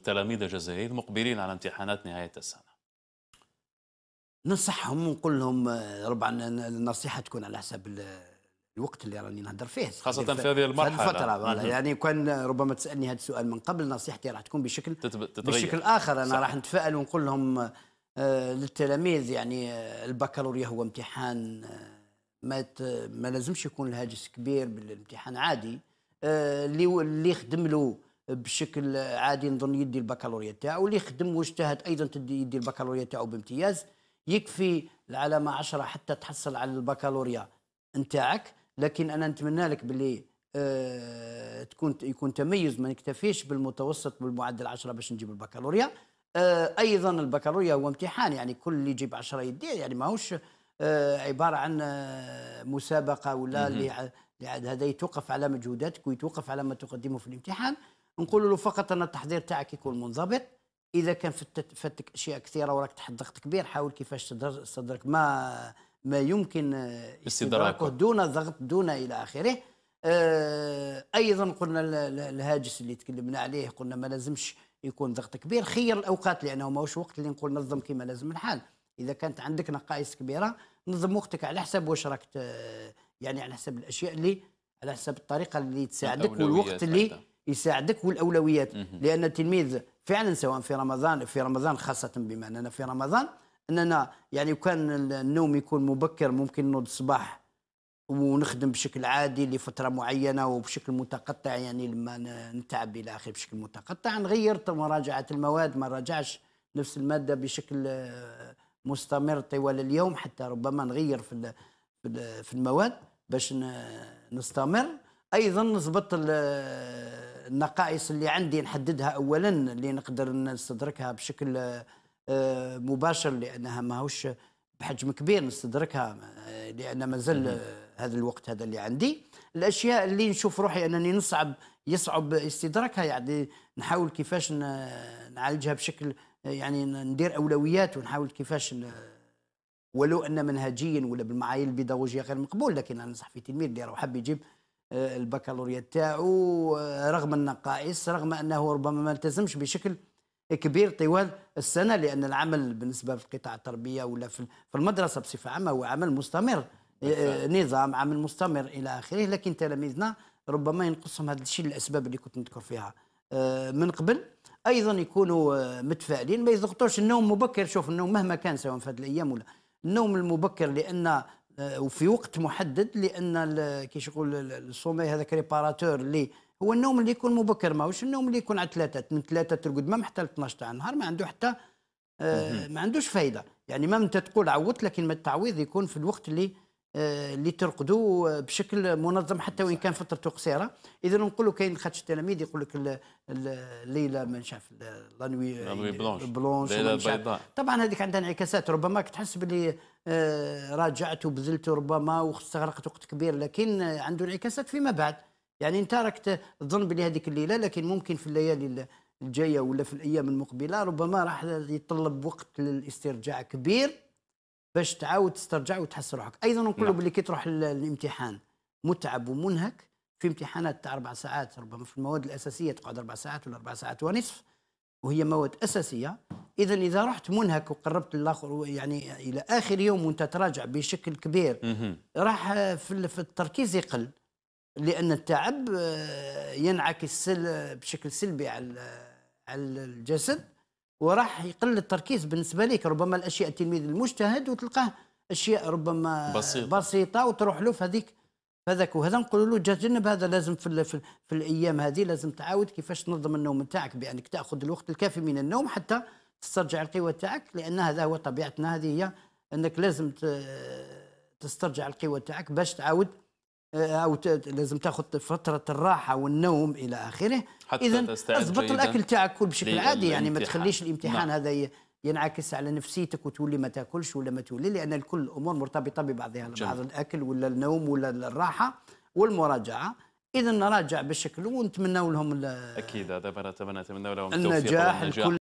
التلاميذ الجزائريين مقبلين على امتحانات نهاية السنة ننصحهم ونقول لهم آه، ربما النصيحة تكون على حسب الوقت اللي راني نهضر فيه خاصة في هذه المرحلة الفترة يعني كان ربما تسألني هذا السؤال من قبل نصيحتي راح تكون بشكل تتغير. بشكل آخر أنا راح نتفائل ونقول لهم آه، للتلاميذ يعني آه، البكالوريا هو امتحان ما ما لازمش يكون الهاجس كبير بالامتحان عادي اللي اللي يخدم له بشكل عادي نظن يدي البكالوريا تاعو اللي خدم واجتهد ايضا تدي يدي البكالوريا تاعو بامتياز يكفي العلامه 10 حتى تحصل على البكالوريا نتاعك لكن انا نتمنى لك باللي أه تكون يكون تميز ما نكتفيش بالمتوسط بالمعدل 10 باش نجيب البكالوريا أه ايضا البكالوريا هو امتحان يعني كل اللي يجيب 10 يديه يعني ماهوش أه عباره عن آه، مسابقه ولا اللي هذا يتوقف على مجهوداتك ويتوقف على ما تقدمه في الامتحان نقول له فقط ان التحضير تاعك يكون منضبط اذا كان فاتك اشياء كثيره وراك تحت ضغط كبير حاول كيفاش تدرك ما ما يمكن استدراكه دون ضغط دون الى اخره آه، ايضا قلنا الهاجس اللي تكلمنا عليه قلنا ما لازمش يكون ضغط كبير خير الاوقات لانه ماهوش وقت اللي نقول نظم كما لازم الحال اذا كانت عندك نقائص كبيره نظم وقتك على حسب واش راك يعني على حسب الاشياء اللي على حسب الطريقه اللي تساعدك والوقت اللي يساعدك والاولويات لان التلميذ فعلا سواء في رمضان في رمضان خاصه بما اننا في رمضان اننا يعني كان النوم يكون مبكر ممكن نوض الصباح ونخدم بشكل عادي لفتره معينه وبشكل متقطع يعني لما نتعب الى اخره بشكل متقطع نغير مراجعه المواد ما نراجعش نفس الماده بشكل آه، مستمر طوال اليوم حتى ربما نغير في في المواد باش نستمر ايضا نضبط النقائص اللي عندي نحددها اولا اللي نقدر نستدركها بشكل آه، مباشر لانها ماهوش بحجم كبير نستدركها آه، لان مازال هذا الوقت هذا اللي عندي الاشياء اللي نشوف روحي انني نصعب يصعب استدراكها يعني نحاول كيفاش نعالجها بشكل آه، يعني ندير اولويات ونحاول كيفاش ولو ان منهجيا ولا بالمعايير البيداغوجيه غير مقبول لكن انا نصح في تلميذ اللي راه حاب يجيب آه، البكالوريا تاعو آه، رغم النقائص رغم انه ربما ما التزمش بشكل كبير طوال السنه لان العمل بالنسبه في قطاع التربيه ولا في المدرسه بصفه عامه هو عمل مستمر آه، نظام عمل مستمر الى اخره لكن تلاميذنا ربما ينقصهم هذا الشيء للاسباب اللي كنت نذكر فيها من قبل ايضا يكونوا متفائلين ما يضغطوش النوم مبكر شوف النوم مهما كان سواء في هذه الايام ولا النوم المبكر لان آه، وفي وقت محدد لان كي يقول السومي هذا ريباراتور اللي هو النوم اللي يكون مبكر ماهوش النوم اللي يكون على ثلاثة من ثلاثة ترقد ما حتى ل 12 تاع النهار ما عنده حتى آه، ما عندوش فايده يعني ما انت تقول عودت لكن ما التعويض يكون في الوقت اللي آه، اللي ترقدوا بشكل منظم حتى وان كان فترته قصيره اذا نقولوا كاين خاطش التلاميذ يقول لك الليله ما نشاف لا نوي بلونش بيضاء طبعا هذيك عندها انعكاسات ربما كتحس باللي آه، راجعت وبذلت ربما واستغرقت وقت كبير لكن عنده انعكاسات فيما بعد يعني انت راك تظن بلي هذيك الليله لكن ممكن في الليالي الجايه ولا في الايام المقبله ربما راح يتطلب وقت للاسترجاع كبير باش تعاود تسترجع وتحس روحك ايضا نقول نعم. باللي كي تروح الامتحان متعب ومنهك في امتحانات تاع اربع ساعات ربما في المواد الاساسيه تقعد اربع ساعات ولا اربع ساعات ونصف وهي مواد اساسيه اذا اذا رحت منهك وقربت للاخر يعني الى اخر يوم وانت تراجع بشكل كبير راح في التركيز يقل لان التعب آه، ينعكس بشكل سلبي على على الجسد وراح يقل التركيز بالنسبه ليك ربما الاشياء التلميذ المجتهد وتلقاه اشياء ربما بسيطه, بسيطة وتروح له في هذيك هذاك وهذا نقول له تجنب هذا لازم في, في, في الايام هذه لازم تعاود كيفاش تنظم النوم نتاعك بانك تاخذ الوقت الكافي من النوم حتى تسترجع القوه تاعك لان هذا هو طبيعتنا هذه هي انك لازم تسترجع القوه تاعك باش تعاود آه، او لازم تاخذ فتره الراحه والنوم الى اخره اذا اضبط الاكل تاعك كل بشكل عادي يعني ما تخليش الامتحان نعم. هذا ينعكس على نفسيتك وتولي ما تاكلش ولا ما تولي لان الكل الامور مرتبطه ببعضها بعض الاكل ولا النوم ولا الراحه والمراجعه اذا نراجع بالشكل ونتمنوا لهم اكيد هذا نتمنى لهم التوفيق النجاح